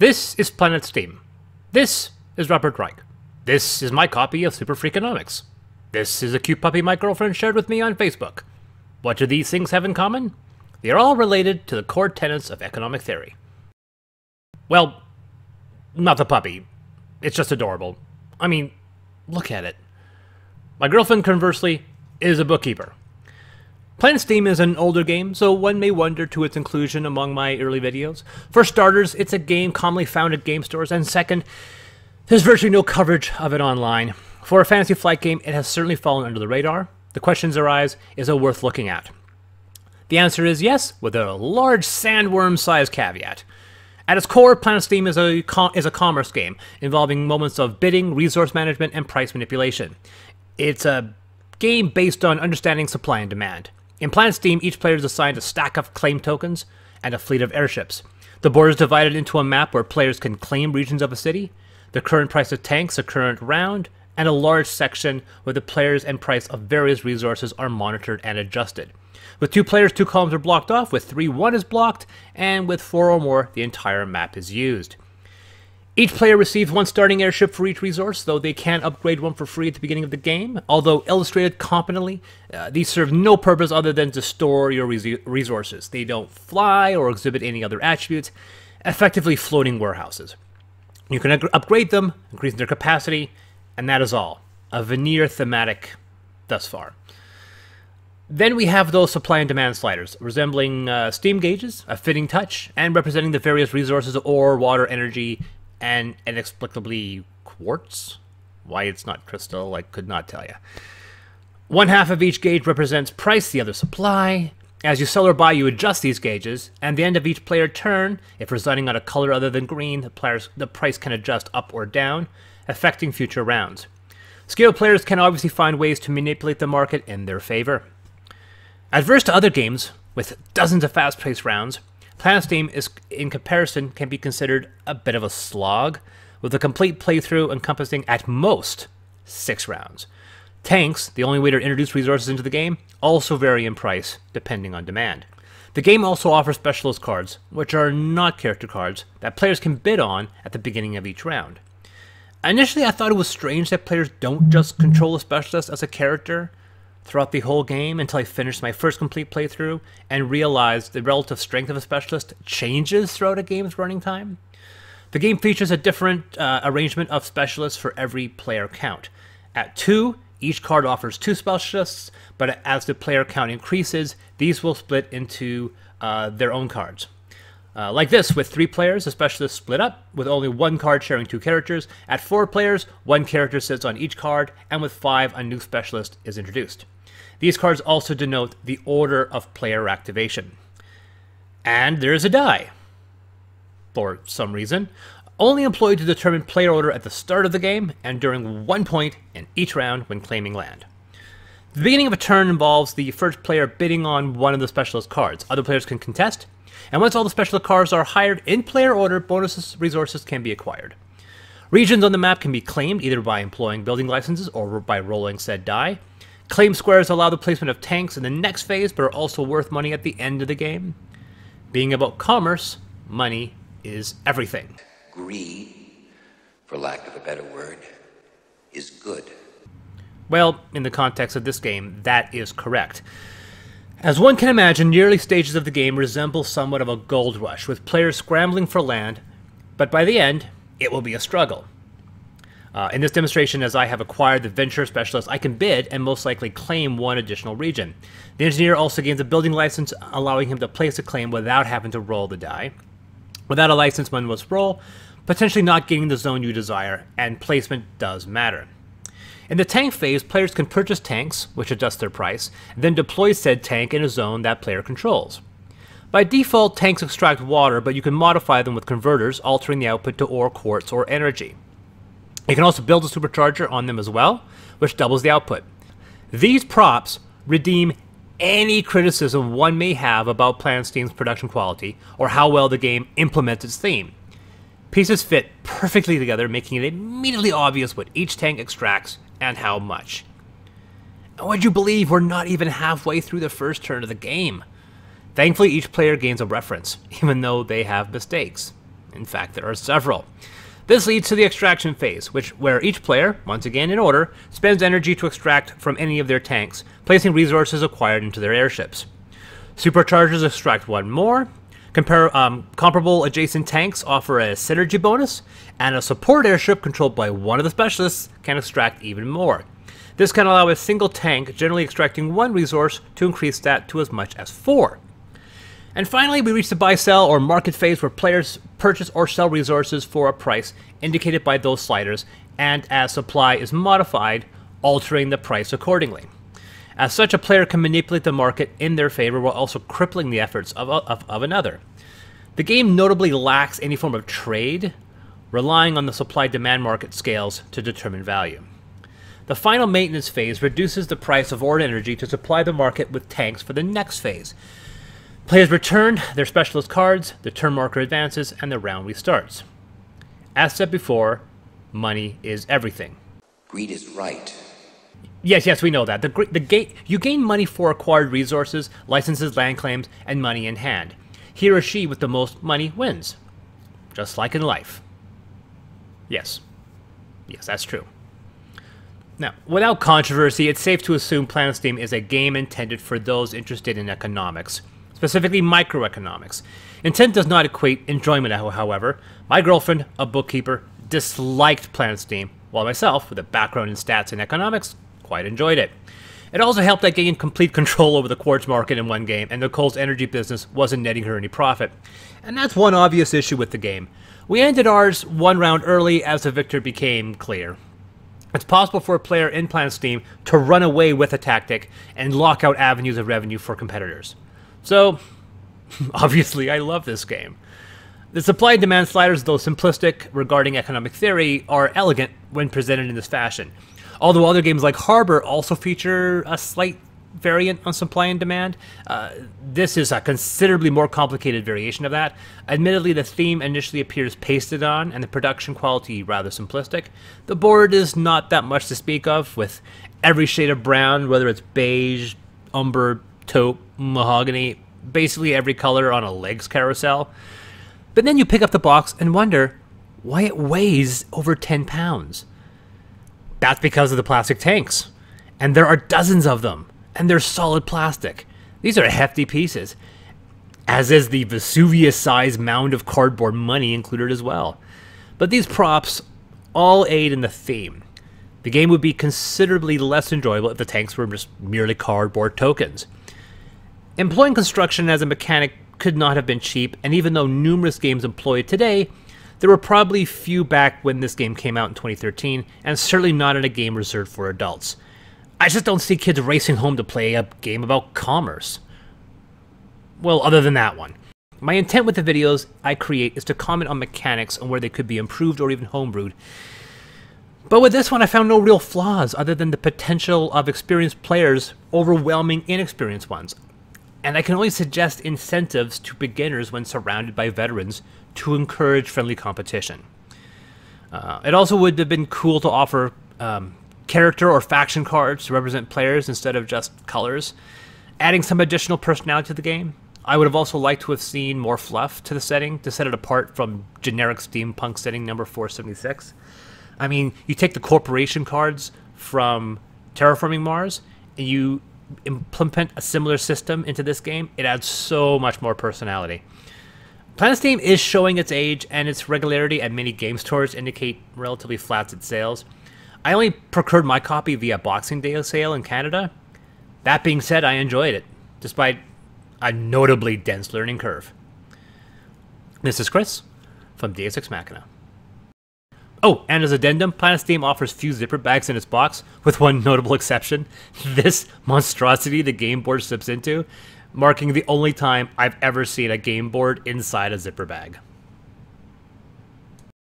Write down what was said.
This is Planet Steam. This is Robert Reich. This is my copy of Super Freakonomics. This is a cute puppy my girlfriend shared with me on Facebook. What do these things have in common? They are all related to the core tenets of economic theory. Well, not the puppy. It's just adorable. I mean, look at it. My girlfriend, conversely, is a bookkeeper. Planet Theme is an older game, so one may wonder to its inclusion among my early videos. For starters, it's a game commonly found at game stores, and second, there's virtually no coverage of it online. For a fantasy flight game, it has certainly fallen under the radar. The questions arise, is it worth looking at? The answer is yes, with a large sandworm-sized caveat. At its core, Planet Theme is a, is a commerce game, involving moments of bidding, resource management, and price manipulation. It's a game based on understanding supply and demand. In Plan Steam, each player is assigned a stack of claim tokens and a fleet of airships. The board is divided into a map where players can claim regions of a city, the current price of tanks, the current round, and a large section where the players and price of various resources are monitored and adjusted. With two players, two columns are blocked off, with three, one is blocked, and with four or more, the entire map is used. Each player receives one starting airship for each resource, though they can upgrade one for free at the beginning of the game. Although illustrated competently, uh, these serve no purpose other than to store your res resources. They don't fly or exhibit any other attributes, effectively floating warehouses. You can upgrade them, increase their capacity, and that is all. A veneer thematic thus far. Then we have those supply and demand sliders, resembling uh, steam gauges, a fitting touch, and representing the various resources of ore, water, energy, and inexplicably quartz. Why it's not crystal, I could not tell you. One half of each gauge represents price, the other supply. As you sell or buy, you adjust these gauges, and the end of each player turn, if residing on a color other than green, the, players, the price can adjust up or down, affecting future rounds. Skilled players can obviously find ways to manipulate the market in their favor. Adverse to other games, with dozens of fast paced rounds, Planet Steam is, in comparison, can be considered a bit of a slog, with a complete playthrough encompassing at most six rounds. Tanks, the only way to introduce resources into the game, also vary in price depending on demand. The game also offers specialist cards, which are not character cards, that players can bid on at the beginning of each round. Initially, I thought it was strange that players don't just control a specialist as a character, throughout the whole game until I finished my first complete playthrough and realized the relative strength of a specialist changes throughout a game's running time. The game features a different uh, arrangement of specialists for every player count. At 2, each card offers 2 specialists, but as the player count increases, these will split into uh, their own cards. Uh, like this, with three players, a specialists split up, with only one card sharing two characters. At four players, one character sits on each card, and with five, a new specialist is introduced. These cards also denote the order of player activation. And there is a die, for some reason, only employed to determine player order at the start of the game and during one point in each round when claiming land. The beginning of a turn involves the first player bidding on one of the specialist cards. Other players can contest, and once all the specialist cards are hired in player order, bonuses resources can be acquired. Regions on the map can be claimed either by employing building licenses or by rolling said die, Claim squares allow the placement of tanks in the next phase, but are also worth money at the end of the game. Being about commerce, money is everything. Greed, for lack of a better word, is good. Well, in the context of this game, that is correct. As one can imagine, the early stages of the game resemble somewhat of a gold rush, with players scrambling for land, but by the end, it will be a struggle. Uh, in this demonstration, as I have acquired the Venture Specialist, I can bid and most likely claim one additional region. The engineer also gains a building license, allowing him to place a claim without having to roll the die. Without a license, one must roll, potentially not getting the zone you desire, and placement does matter. In the tank phase, players can purchase tanks, which adjust their price, then deploy said tank in a zone that player controls. By default, tanks extract water, but you can modify them with converters, altering the output to ore quartz or energy. You can also build a supercharger on them as well, which doubles the output. These props redeem any criticism one may have about Planstein's production quality or how well the game implements its theme. Pieces fit perfectly together, making it immediately obvious what each tank extracts and how much. And would you believe we're not even halfway through the first turn of the game? Thankfully, each player gains a reference, even though they have mistakes. In fact, there are several. This leads to the extraction phase, which where each player, once again in order, spends energy to extract from any of their tanks, placing resources acquired into their airships. Superchargers extract one more, Compar um, comparable adjacent tanks offer a synergy bonus, and a support airship controlled by one of the specialists can extract even more. This can allow a single tank, generally extracting one resource, to increase that to as much as four. And finally, we reach the buy sell or market phase where players purchase or sell resources for a price indicated by those sliders and as supply is modified, altering the price accordingly. As such, a player can manipulate the market in their favor while also crippling the efforts of, of, of another. The game notably lacks any form of trade, relying on the supply demand market scales to determine value. The final maintenance phase reduces the price of ore energy to supply the market with tanks for the next phase, Players return their specialist cards, the turn marker advances, and the round restarts. As said before, money is everything. Greed is right. Yes, yes, we know that. The, the gate, you gain money for acquired resources, licenses, land claims, and money in hand. He or she with the most money wins. Just like in life. Yes. Yes, that's true. Now, without controversy, it's safe to assume Planet Steam is a game intended for those interested in economics specifically microeconomics. Intent does not equate enjoyment, however. My girlfriend, a bookkeeper, disliked Planet Steam, while myself, with a background in stats and economics, quite enjoyed it. It also helped I gained complete control over the quartz market in one game, and Nicole's energy business wasn't netting her any profit. And that's one obvious issue with the game. We ended ours one round early as the victor became clear. It's possible for a player in Planet Steam to run away with a tactic and lock out avenues of revenue for competitors. So, obviously, I love this game. The supply and demand sliders, though simplistic regarding economic theory, are elegant when presented in this fashion. Although other games like Harbor also feature a slight variant on supply and demand, uh, this is a considerably more complicated variation of that. Admittedly, the theme initially appears pasted on, and the production quality rather simplistic. The board is not that much to speak of, with every shade of brown, whether it's beige, umber, taupe, mahogany, basically every color on a legs carousel. But then you pick up the box and wonder why it weighs over 10 pounds. That's because of the plastic tanks. And there are dozens of them. And they're solid plastic. These are hefty pieces. As is the Vesuvius sized mound of cardboard money included as well. But these props all aid in the theme. The game would be considerably less enjoyable if the tanks were just merely cardboard tokens. Employing construction as a mechanic could not have been cheap, and even though numerous games employ it today, there were probably few back when this game came out in 2013, and certainly not in a game reserved for adults. I just don't see kids racing home to play a game about commerce. Well, other than that one. My intent with the videos I create is to comment on mechanics and where they could be improved or even homebrewed. But with this one, I found no real flaws other than the potential of experienced players overwhelming inexperienced ones and I can only suggest incentives to beginners when surrounded by veterans to encourage friendly competition. Uh, it also would have been cool to offer um, character or faction cards to represent players instead of just colors, adding some additional personality to the game. I would have also liked to have seen more fluff to the setting to set it apart from generic steampunk setting number 476. I mean, you take the corporation cards from Terraforming Mars and you implement a similar system into this game, it adds so much more personality. Planet Steam is showing its age, and its regularity at many game stores indicate relatively flat sales. I only procured my copy via Boxing Day sale in Canada. That being said, I enjoyed it, despite a notably dense learning curve. This is Chris from DSX Machina. Oh, and as addendum, Planet Steam offers few zipper bags in its box, with one notable exception this monstrosity the game board slips into, marking the only time I've ever seen a game board inside a zipper bag.